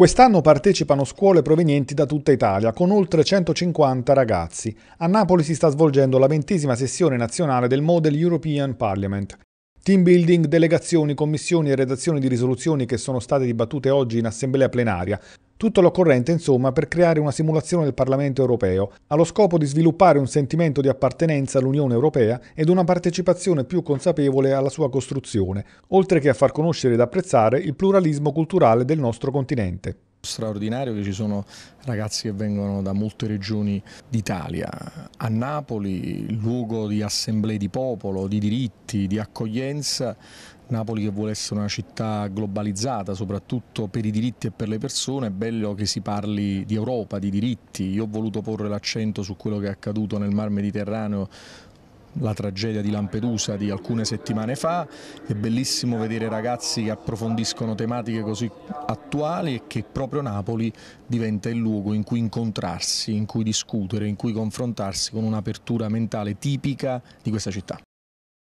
Quest'anno partecipano scuole provenienti da tutta Italia, con oltre 150 ragazzi. A Napoli si sta svolgendo la ventesima sessione nazionale del Model European Parliament. Team building, delegazioni, commissioni e redazioni di risoluzioni che sono state dibattute oggi in assemblea plenaria, tutto l'occorrente, insomma, per creare una simulazione del Parlamento europeo, allo scopo di sviluppare un sentimento di appartenenza all'Unione europea ed una partecipazione più consapevole alla sua costruzione, oltre che a far conoscere ed apprezzare il pluralismo culturale del nostro continente straordinario che ci sono ragazzi che vengono da molte regioni d'Italia. A Napoli, luogo di assemblee di popolo, di diritti, di accoglienza, Napoli che vuole essere una città globalizzata, soprattutto per i diritti e per le persone, è bello che si parli di Europa, di diritti. Io ho voluto porre l'accento su quello che è accaduto nel Mar Mediterraneo la tragedia di Lampedusa di alcune settimane fa, è bellissimo vedere ragazzi che approfondiscono tematiche così attuali e che proprio Napoli diventa il luogo in cui incontrarsi, in cui discutere, in cui confrontarsi con un'apertura mentale tipica di questa città.